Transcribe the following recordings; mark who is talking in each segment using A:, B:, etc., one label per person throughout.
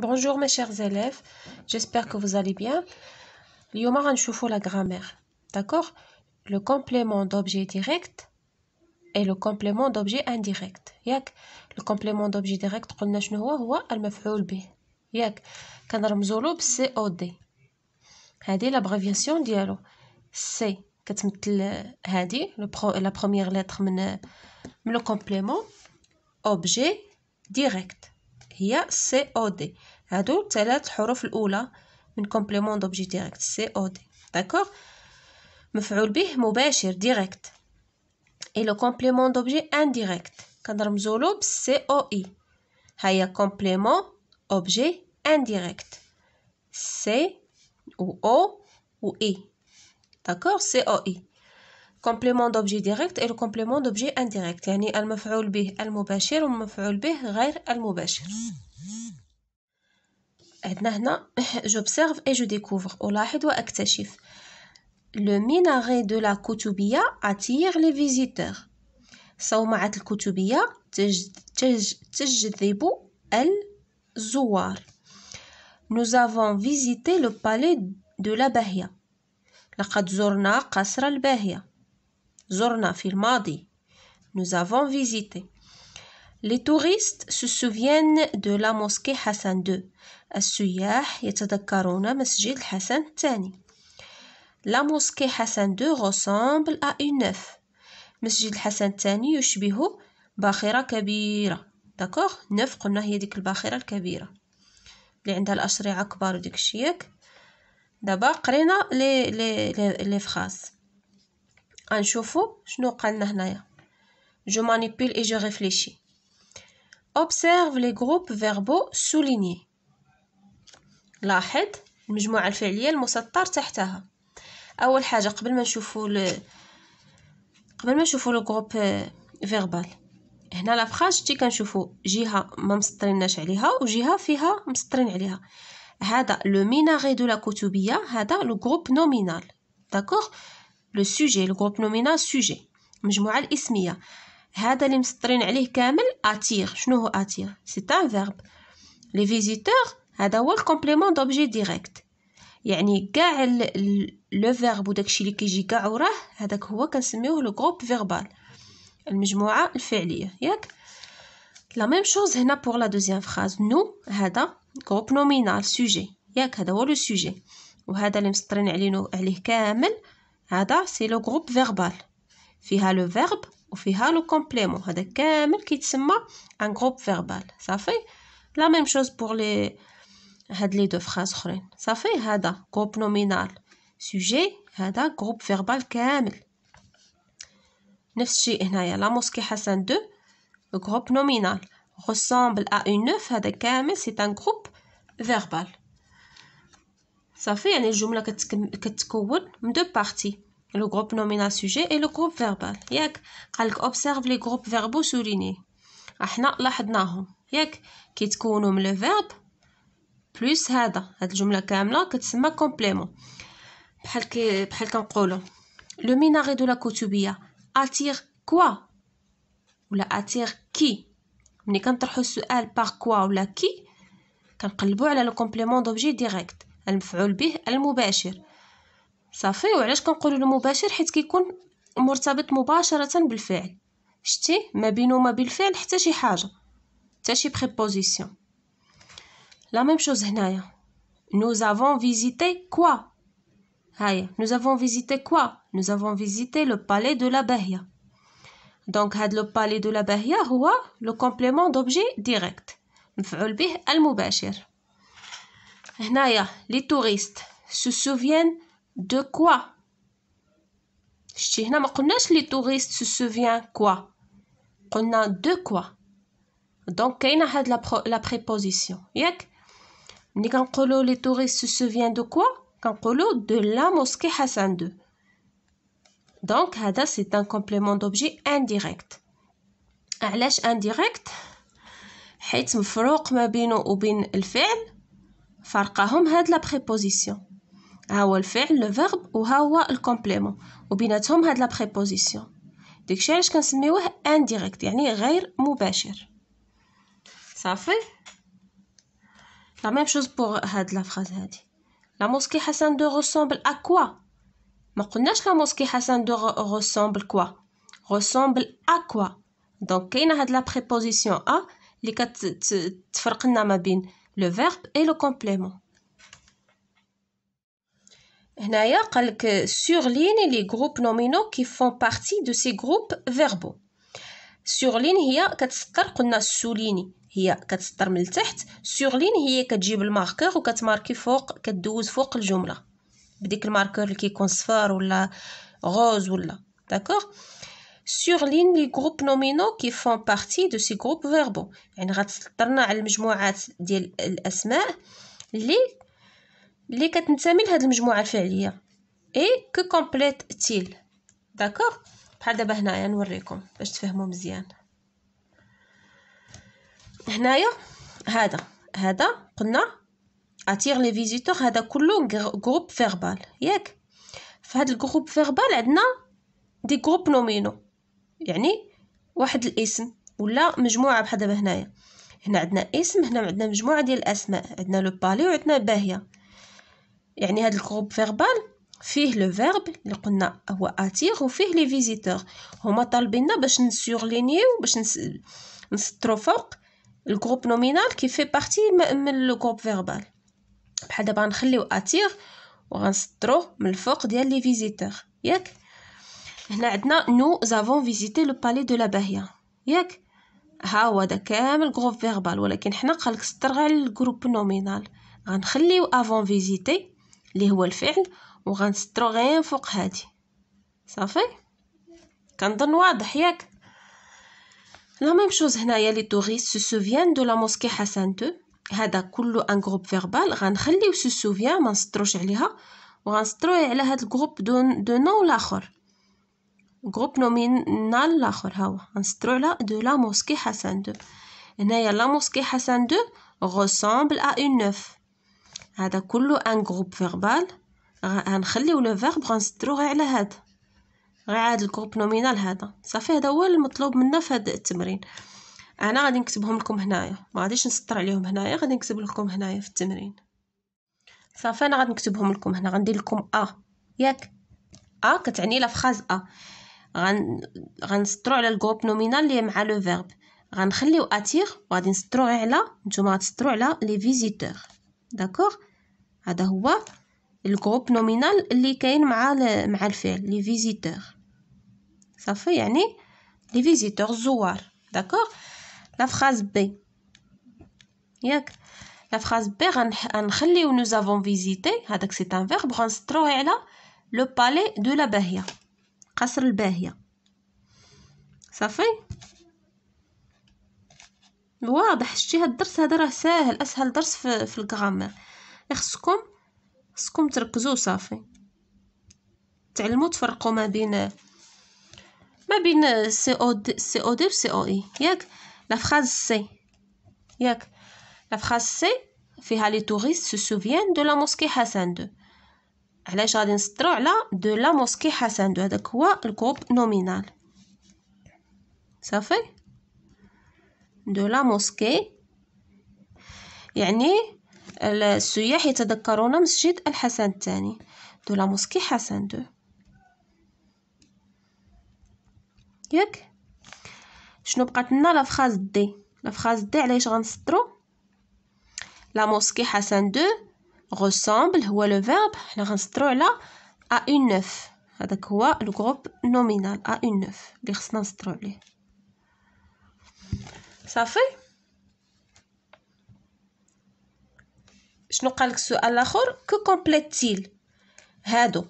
A: Bonjour mes chers élèves, j'espère que vous allez bien. allons voir la grammaire, d'accord Le complément d'objet direct et le complément d'objet indirect. le complément d'objet direct, on a chnoua, ou Yac, mefoul b. COD. Hadi, l'abréviation dialo. C, C'est hadi, la première lettre, le complément, objet direct. هي سي او دي هادو الثلاث حروف الاولى من كومبليمون دوبجي ديريكت سي او دي داكوغ مفعول به مباشر ديريكت اي لو كومبليمون دوبجي انديريكت كنرمزولو بالسي او اي ها هي كومبليمون اوبجي انديريكت سي و او و اي داكور سي او اي complément d'objet direct et le complément d'objet indirect يعني المفعول به المباشر والمفعول به غير المباشر عندنا هنا j'observe et je découvre ألاحظ وأكتشف le minaret de la Koutoubia attire les visiteurs صومعة الكتبية تجذب الزوار Nous avons visité le palais de la Bahia. لقد زرنا قصر Bahia. زرنا في الماضي nous avons visité les touristes se souviennent de la mosquée Hassan II السياح يتذكرون مسجد الحسن الثاني La mosquée Hassan II ressemble à une œuf. مسجد الحسن الثاني يشبه باخرة كبيرة داكوغ نف قلنا هي ديك الباخرة الكبيرة اللي عندها الأشرعة كبار وديك الشياك دابا قرينا لي لي لي, لي فخاص غنشوفو شنو قالنا هنايا جو مانيبول اي جو ريفليشي اوبسيرف لي groupes فيربو سوليني لاحظ المجموعة الفعلية المسطر تحتها أول حاجة قبل ما نشوفو ل... قبل ما نشوفو لو جروب فيربال هنا فراج تي كنشوفو جهة ما مسطريناش عليها وجهة فيها مسطرين عليها هذا لو ميناغي دو لا كتبية هذا لو جروب نومينال داكوغ لو سوجي الجروب نومينال سوجي المجموعه الاسميه هذا اللي مسطرين عليه كامل اتير شنو هو اتير سي ان فيرب لي فيزيتور هذا هو الكومبليمون دوبجي ديريكت يعني كاع لو فيرب وداكشي اللي كيجي كاع وراه هذاك هو كنسميوه لو جروب فيربال المجموعه الفعليه ياك لا ميم شوز هنا بور لا دوزيام فراز نو هذا جروب نومينال سوجي ياك هذا هو لو سوجي وهذا اللي مسطرين عليه عليه كامل C'est le groupe verbal. a le verbe ou le complément. C'est un groupe verbal. Ça fait la même chose pour les, de deux phrases. Ça fait, groupe nominal, sujet, groupe verbal. le groupe nominal ressemble à une neuf. C'est un groupe verbal. Ça fait, une y a des jambes qui se en deux parties. Le groupe nominatif sujet et le groupe verbal. Donc, observez les groupes verbaux sur l'île. Nous les avons qui se le verbe, plus ça. Cette jambes complète s'appelle complément. Comme on dit, le minaret de la coutubière. Attire quoi Ou attire qui Quand on pose la par quoi ou qui, on change le complément d'objet direct. المفعول به المباشر صافي وعلاش كنقولوا المباشر حيت كيكون مرتبط مباشره بالفعل شتي ما بينه وما بين حتى شي حاجه حتى شي بريبوزيسيون لا ميم هنايا nous avons visité quoi nous avons visité quoi nous avons visité le palais de la Bahia donc le palais de la Bahia هو le complément d'objet direct مفعول به المباشر « Les touristes se souviennent de quoi ?» Je ne me pas « Les touristes se souviennent de quoi ?» On a de quoi ?» Donc, il y a la préposition. Les touristes se souviennent de quoi ?» de la mosquée Hassan II ». Donc, c'est un complément d'objet indirect. indirect فرقهم هاد لا بريبوزيسيون ها هو الفعل لو فيرب وها هو الكومبليمون وبيناتهم هاد لا بريبوزيسيون داكشي علاش كنسميوه انديريكت يعني غير مباشر صافي لا ميم شوز بوغ هاد لا فراز هادي لا موسكي حسن دو روسومبل ا كوا ما قلناش لا موسكي حسن دو روسومبل كوا روسومبل ا كوا دونك كاينه هاد لا بريبوزيسيون ا اللي كتفرق لنا ما بين le verbe et le complément. Sur quelques surlignes les groupes nominaux qui font partie de ces groupes verbaux. Surligne, il y a quatre qu'on a souligné. a كتستر من التحت ou هي كتجيب الماركور le marqueur qui est ou rose. D'accord surligne les groupes nominaux qui font partie de ces groupes verbaux يعني غتسطرنا على المجموعات ديال الاسماء اللي اللي كتنتمي لهاد المجموعه الفعليه اي كو كومبليت تيل داكوغ بحال دابا هنايا نوريكم باش تفهموا مزيان هنايا هذا هذا قلنا اتير لي فيزيتور هذا كله جروب فيربال ياك فهاد الجروب فيربال عندنا دي جروب نومينو يعني واحد الاسم ولا مجموعه بحال دابا هنايا هنا عندنا اسم هنا عندنا مجموعه ديال الاسماء عندنا لو بالي وعندنا باهيه يعني هذا الجروب فيربال فيه لو فيرب اللي قلنا هو اتير وفيه لي فيزيتور هما طالبيننا باش نسيغلينيو باش نس... نسطرو فوق الجروب نومينال كي في بارتي من لو فيربال بحال دابا غنخليو اتير وغنسطرو من الفوق ديال لي فيزيتور ياك هنا عندنا نو زافون فيزيتي لو بالي دو لا باهيا ياك ها هو دا كامل غروب فيربال ولكن حنا قالك ستر غير الجروب نومينال غنخليو افون فيزيتي اللي هو الفعل وغنسترو غير فوق هادي صافي كنظن واضح ياك لا ميم شوز هنايا لي توريست سو سوفيان دو لا موسكي حسن تو هذا كله ان جروب فيربال غنخليو سو سوفيان ما نسطروش عليها وغنسطرو على هاد الجروب دو دو نو لاخر غروب نومينال لاخر هاو غنسترو على دو لا موسكي حسن دو هنايا لا موسكي حسن دو غوسومبل ا اون نوف هذا كله ان غروب فيربال غنخليو لو فيرب غنسترو غير على هذا غير هذا الجروب نومينال هذا صافي هذا هو المطلوب منا في هذا التمرين انا غادي نكتبهم لكم هنايا ما غاديش نسطر عليهم هنايا غادي نكتب لكم هنايا في التمرين صافي انا غادي نكتبهم لكم هنا غندير لكم ا ياك ا كتعني لا فراز ا غن غنسطرو على الجروب نومينال اللي مع لو فيرب غنخليو اتير وغادي نسطرو على نتوما غتسطرو على لي فيزيتور داكوغ هذا هو الجروب نومينال اللي كاين مع مع الفعل لي فيزيتور صافي يعني لي فيزيتور الزوار داكوغ لا فراز بي ياك لا فراز بي غنخليو نو زافون فيزيتي هذاك سي ان فيرب غنسطروه على لو بالي دو لا باهيه قصر الباهية صافي واضح شتي هاد الدرس هذا راه ساهل اسهل درس في, في الكرامير خصكم خصكم تركزوا صافي تعلموا تفرقوا ما بين ما بين سي او دي سي او دي سي او اي ياك لا فراز سي ياك لا فراز سي فيها لي توريست سو سوفيان دو لا موسكي حسن دو علاش غادي نسطرو على دو لا موسكي حسن دو هذاك هو الكوب نومينال صافي دو لا موسكي يعني السياح يتذكرون مسجد الحسن الثاني دو لا موسكي حسن دو ياك شنو بقات لنا لا فراز دي لا فراز دي علاش غنسطرو لا موسكي حسن دو ressemble, ou le verbe, la à une neuf. quoi le groupe nominal, à une neuf. Ça fait Je nous calcule ce à que complète-t-il Hado.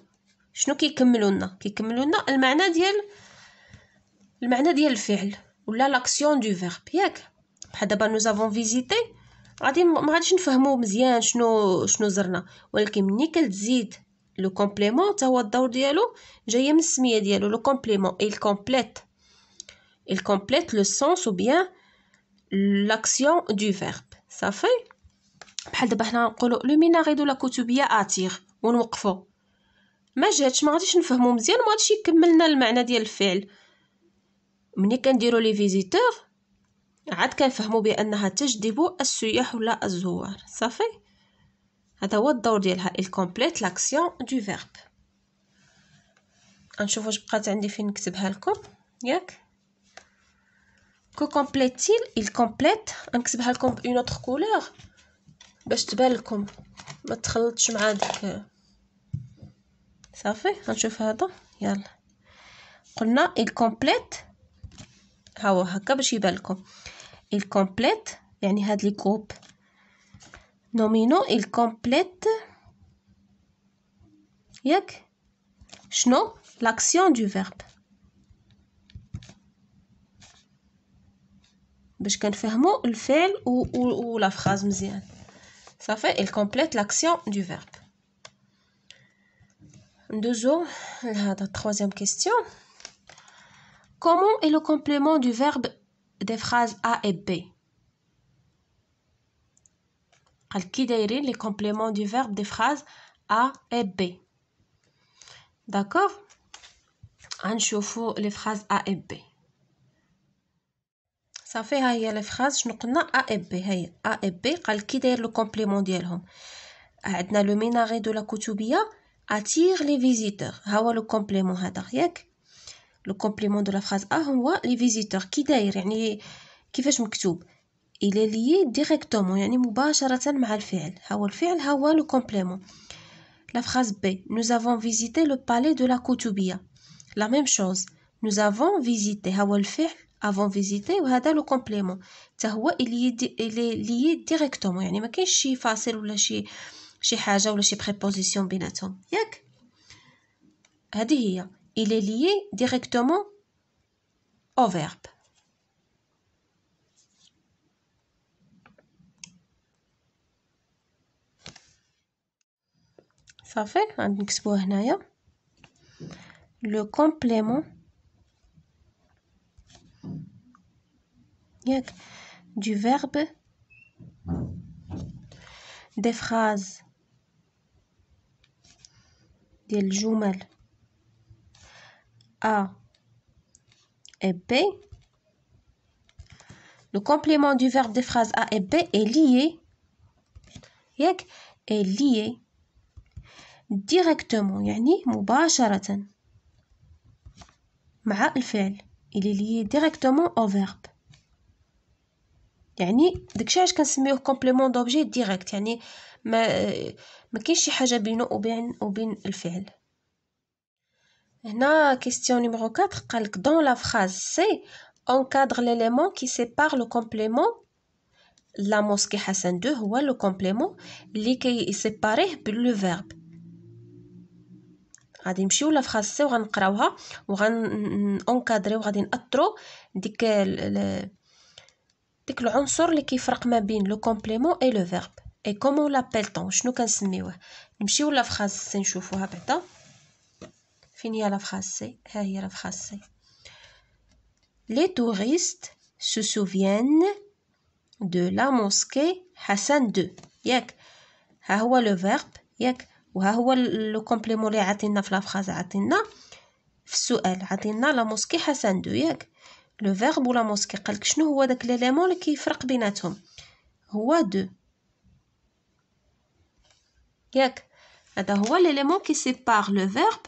A: Je nous le mana Le l'action du verbe. Nous avons visité. غادي ما غاديش نفهمو مزيان شنو شنو زرنا ولكن ملي كتزيد لو كومبليمون حتى هو الدور ديالو جايه من السميه ديالو لو كومبليمون اي كومبليت اي كومبليت لو سونس او بيان لاكسيون دو فيرب صافي بحال دابا حنا نقولوا لو دو لا كتبيه اتير ونوقفوا ما جاتش ما غاديش نفهمو مزيان ما غاديش يكملنا المعنى ديال الفعل ملي كنديروا لي فيزيتور عاد كنفهمو بانها تجذب السياح ولا الزوار صافي هذا هو الدور ديالها الكومبليت لاكسيون دو فيرب غنشوف واش بقات عندي فين نكتبها لكم ياك كو كومبليتيل il كومبليت نكتبها لكم بون اوتر كولور باش تبان لكم ما تخلطش مع داك صافي غنشوف هذا يلا قلنا il كومبليت ها هو هكا باش يبان لكم il complète a هاد لي groupe il complète du verbe. l'action du فيرب باش كنفهمو الفعل ou la ou la phrase. Ça fait, il complète l'action du verbe Deuxième, la troisième question comment est le complément du verbe des phrases A et B. qui les compléments du verbe des phrases A et B. D'accord les phrases A et B. Ça fait hein, les phrases A et B. A et B, le complément hein. le minaret de la Koutoubia attire les visiteurs. le complément le complément de la phrase A هو visiteurs visiteurs qui داير يعني كيفاش مكتوب الى لي يعني مع الفعل هو الفعل هو nous avons visité le palais de la Koutoubia la même chose nous avons visité ها هو الفعل avons visité وهذا لو كومبليمون حتى هو لي ديريكتومون يعني ما كاينش شي فاصل ولا شي شي ولا il est lié directement au verbe. Ça fait un expo le complément du verbe des phrases des jumelles. A et B, le complément du verbe des phrases A et B est lié, est lié directement, يعني مباشرة مع الفعل. Il est lié directement au verbe. يعني داكشي علاش كنسميوه كومبليمون دوبجي ديريكت يعني ما ما كاينش شي حاجه بينه وبين وبين الفعل question numéro 4 dans la phrase C encadre l'élément qui sépare le complément la mosquée Hassan 2 ou le complément اللي كي par le فيرب غادي نمشيو la سي وغنقراوها وغنكادري وغادي نأطرو ديك ديك العنصر اللي كيفرق ما بين لو كومبليمون اي لو فيرب اي كومون لابيل طون شنو كنسميوه سي نشوفوها Fini à la phrase. Les touristes se souviennent de la mosquée Hassan II. Yak. Ha le verbe. Yak. Ha le complément li dans la phrase atina. F'su'el. Atina la mosquée Hassan II. Le verbe ou la mosquée. Quelque chose l'élément qui frappe bien à tout. Hua de. C'est l'élément qui sépare le verbe.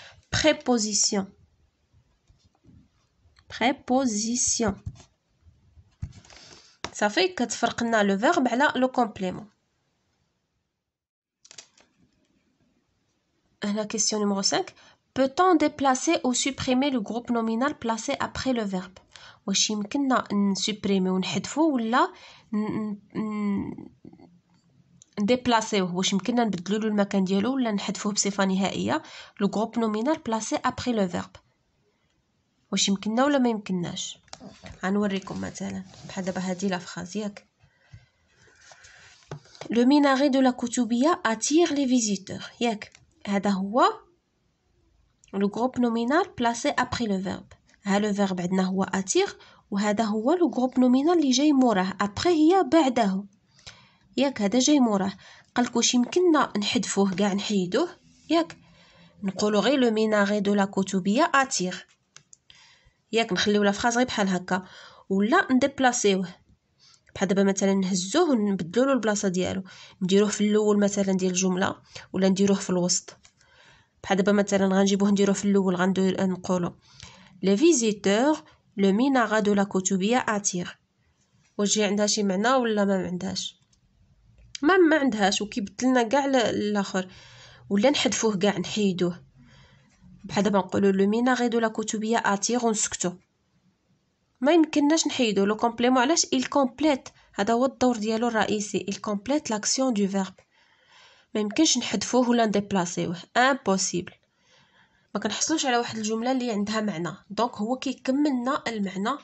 A: Préposition. Préposition. Ça fait que le verbe là le complément. La question numéro 5. Peut-on déplacer ou supprimer le groupe nominal placé après le verbe واش يمكننا ou ولا ديبلاسيوه واش يمكننا نبدلو له المكان ديالو ولا نحذفوه بصفه نهائيه لو جروب نومينال بلاسي ابري لو فيرب واش يمكننا ولا ما يمكنناش غنوريكم مثلا بحال دابا هادي لا فراز ياك لو ميناري دو لا كتوبية اتير لي فيزيتور ياك هذا هو لو جروب نومينال بلاسي ابري لو فيرب ها لو فيرب عندنا هو اتير وهذا هو لو جروب نومينال اللي جاي موراه ابري هي بعده ياك هذا جاي موراه قالك واش يمكننا نحذفوه كاع نحيدوه ياك نقولو غير لو ميناغي دو لا كتبيه اتير ياك نخليو لا فراز غير بحال هكا ولا نديبلاسيوه بحال دابا مثلا نهزوه ونبدلو له البلاصه ديالو نديروه في الاول مثلا ديال الجمله ولا نديروه في الوسط بحال دابا مثلا غنجيبوه نديروه في الاول غندير نقولو لي فيزيتور لو ميناغا دو لا كتبيه اتير واش عندها شي معنى ولا ما عندهاش ما ما عندهاش وكيبدلنا كاع الاخر ولا نحذفوه كاع نحيدوه بحال دابا نقولوا لومينا غيدو لا كتبيه اتيغ ونسكتو ما يمكنناش نحيدو لو كومبليمون علاش il complète هذا هو الدور ديالو الرئيسي il complète l'action du verbe ما يمكنش نحذفوه ولا نديبلاسيوه امبوسيبل ما كنحصلوش على واحد الجمله اللي عندها معنى دونك هو كيكملنا المعنى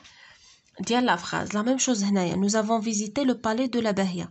A: ديال لا فراز لا ميم شوز هنايا نو افون فيزيتي لو بالي دو لا باهيا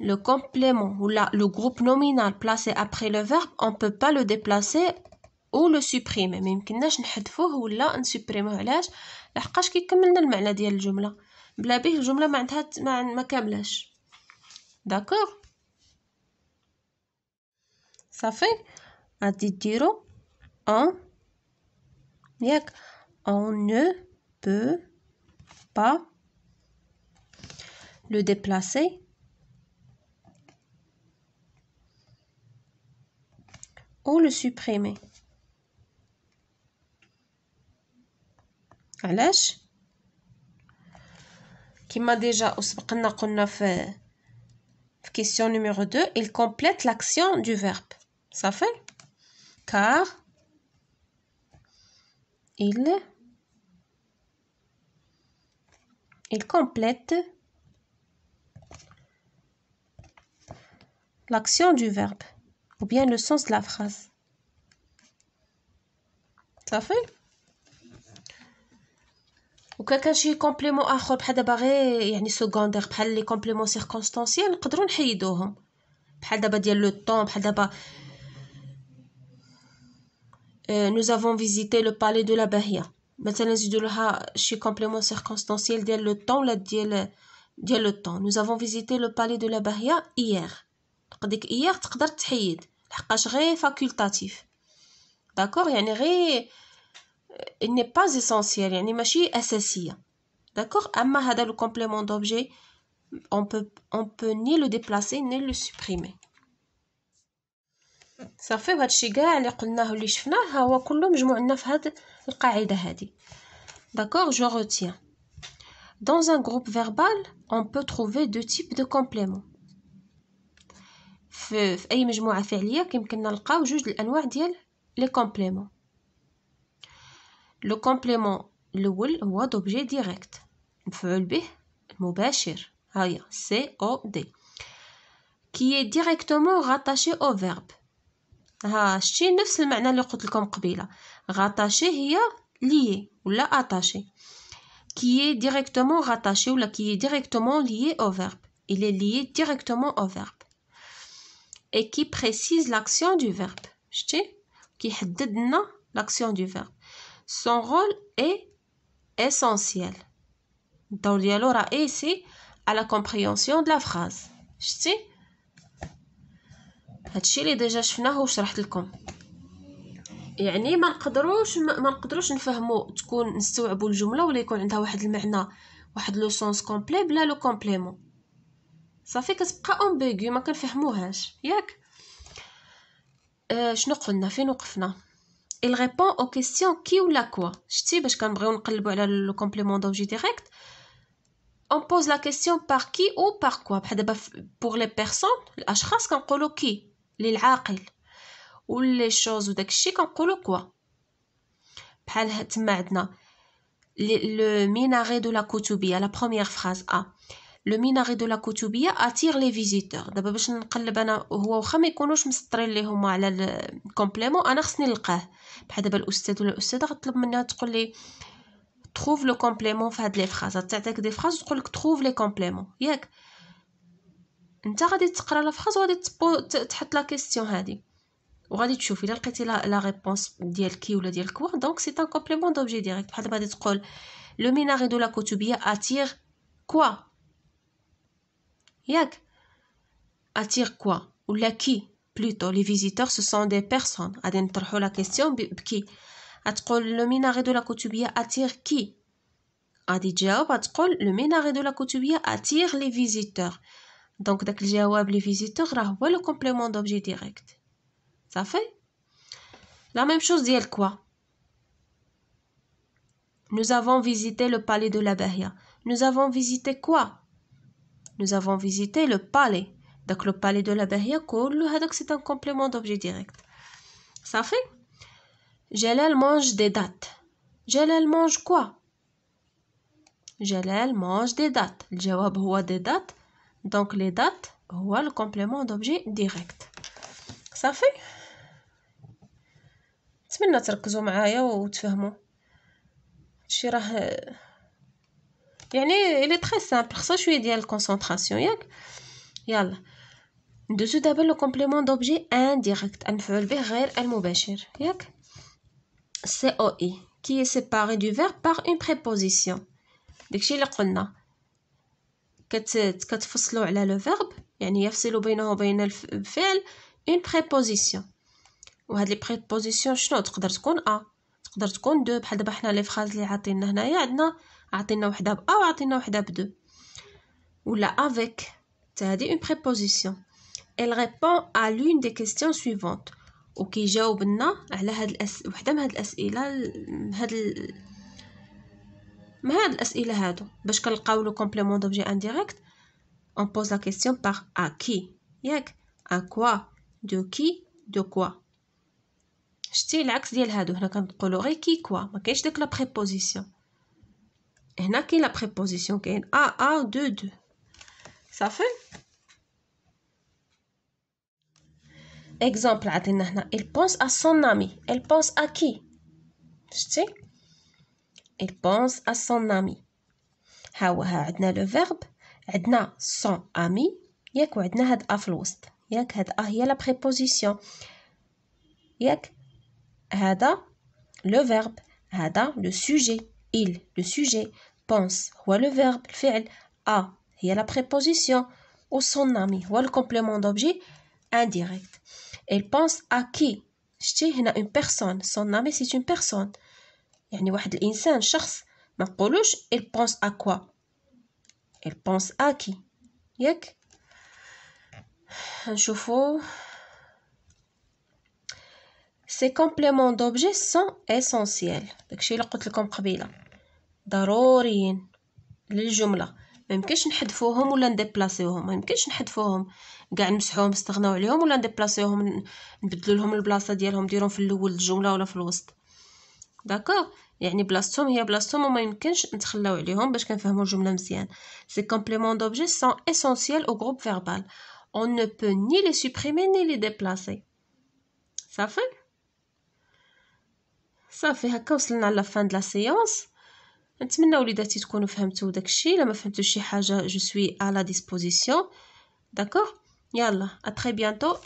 A: Le complément ou le groupe nominal placé après le verbe, on ne peut pas le déplacer ou le supprimer. Même qu'il n'a rien fait ou là on supprime le, l'approche qui complète le sens de la phrase. La belle phrase, ma D'accord? Ça fait à dire on, yac on ne peut pas le déplacer. ou le supprimer. Qui m'a déjà وسبقنا قلنا في في Question numéro 2 il complète l'action du verbe Ça fait. car il il complète l'action du verbe ou bien le sens de la phrase. Ça fait ou quelqu'un qui a un complément à l'autre, yani secondaire, par les compléments circonstanciels, on peut les aider. Par exemple, le temps, par exemple, euh, nous avons visité le palais de la Bahia. Maintenant, je suis complément circonstanciel, dire le temps, là, dire le temps. Nous avons visité le palais de la Bahia hier. Hier, tu peux les aider. حقاش غير فاكولتاتيف داكور يعني غير ني با اسونسييل يعني ماشي اساسيه داكور اما هذا لو كومبليمون دوبجي on peut on peut ni le déplacer ni le supprimer صافي وهذا الشيء كاع اللي قلناه واللي شفناه ها هو كله مجموع لنا في هذه القاعده هذه داكور جو retiens dans un groupe verbal on peut trouver deux types de compléments في, في اي مجموعه فعليه كيمكننا نلقاو جوج الانواع ديال لي كومبليمون لو كومبليمون الاول هو دوبجي ديريكت مفعول به المباشر هيا سي او دي كي ديريكتومون غاتاشي او فيرب ها شتي نفس المعنى اللي قلت لكم قبيله غاتاشي هي ليي ولا اتاشي كي ديريكتومون غاتاشي ولا كي ديريكتومون ليي او فيرب الي لي ديريكتومون او au et qui précise l'action du verbe. Qui l'action du verbe. Son rôle est essentiel. Dans le ici à la compréhension de la phrase. هادشي اللي ديجا شفناه وشرحت لكم يعني ما نقدروش ما نقدروش نفهمو تكون نستوعبوا الجمله ولا يكون عندها واحد المعنى واحد لو صافي كتبقى امبيغي ما كنفهموهاش ياك أه شنو قلنا فين وقفنا il répond aux questions qui ou la quoi شتي باش كنبغيو نقلبوا على لو كومبليمون دوجي ديريكت on pose la question par qui ou par quoi بحال دابا pour les personnes الاشخاص كنقولوا كي للعاقل ولي شوز وداكشي كنقولوا كوا بحال تما عندنا le minaret de la Koutoubia, la première phrase A. ah. لو ميناغي دو لا كتبيه اتير لي فيزيتور دابا باش نقلب انا هو واخا ما يكونوش مسطرين لي هما على الكومبليمون انا خصني نلقاه بحال دابا الاستاذ ولا الاستاذه غتطلب منها تقول لي تروف لو كومبليمون في هاد لي فراز تعطيك دي فراز تقول لك تروف لي كومبليمون ياك انت غادي تقرا لا فراز وغادي تحط لا كيسيون هادي وغادي تشوف الا لقيتي لا ريبونس ديال كي ولا ديال كوا دونك سي ان كومبليمون دوبجي ديريكت بحال دابا غادي تقول لو ميناري دو لا كوتوبيه اتير كوا attire quoi ou la qui plutôt les visiteurs ce sont des personnes à la question qui le minaret de la coutubia attire qui a dit le minaret de la coutubia attire les visiteurs donc d'accord les visiteurs là le complément d'objet direct ça fait la même chose dit elle quoi nous avons visité le palais de la Bahia. nous avons visité quoi nous avons visité le palais. Donc le palais de la le donc c'est un complément d'objet direct. Ça fait Jalal mange des dates. Jalal mange quoi Jalal mange des dates. Le mange des dates. Donc les dates sont le complément d'objet direct. Ça fait يعني الي تري سامبل خصها شويه ديال الكونسونطراسيون ياك يلا ندوزو دابا لو كومبليمون دوبجي انديريكت المفعول به غير المباشر ياك سي او اي كي سيباري دو فيرب بار اون بريبوزيسيون داكشي اللي قلنا كت كتفصلوا على لو فيرب يعني يفصل بينه وبين الفعل اون بريبوزيسيون وهاد لي بريبوزيسيون شنو تقدر تكون ا تقدر تكون دو بحال دابا حنا لي فراز اللي عاطينا هنايا عندنا عطينا وحده ب عطينا ولا avec تهدي une préposition elle répond à l'une des questions suivantes وكيجاوبنا على هاد الأس... وحده من هاد الاسئله هاد ال... ما هاد الاسئله هادو باش كنلقاو لو كومبليمون on pose la question par à qui ياك à quoi de qui de quoi شتي العكس ديال هادو هنا غير كي كوا ما كاينش بريبوزيسيون هنا كاين لا بريبوزيسيون كاين ا ا دو دو صافي اكزامبل عطينا هنا il pense à son ami Il pense à qui il pense à son ami ها هو ها عندنا لو فيرب عندنا son ami ياك وعندنا هاد ا في الوسط ياك la ا هي لا بريبوزيسيون ياك هذا لو فيرب il le sujet pense le verbe fait à à la préposition ou son ami ou le complément d'objet indirect elle pense à qui y a une personne son ami c'est une personne il واحد الإنسان شخص ما elle pense à quoi elle pense à qui un نشوفو ces compléments d'objet sont essentiels داكشي اللي قلت لكم قبيله ضروريين للجمله ما يمكنش نحذفوهم ولا نديبلاسيوهم ما يمكنش نحذفوهم كاع نمسحوهم نستغناو عليهم ولا نديبلاسيوهم نبدلو لهم البلاصه ديالهم ديرهم في الاول الجمله ولا في الوسط داكوغ يعني بلاصتهم هي بلاصتهم وما يمكنش نتخلاو عليهم باش كنفهموا الجمله مزيان سي كومبليمون دوبجي سون اسونسييل او غروب فيربال اون نو بو ني لي سوبريمي ني لي ديبلاسي صافي صافي هكا وصلنا على فان دو لا سيونس Je je suis à la disposition. D'accord? Yalla, à très bientôt.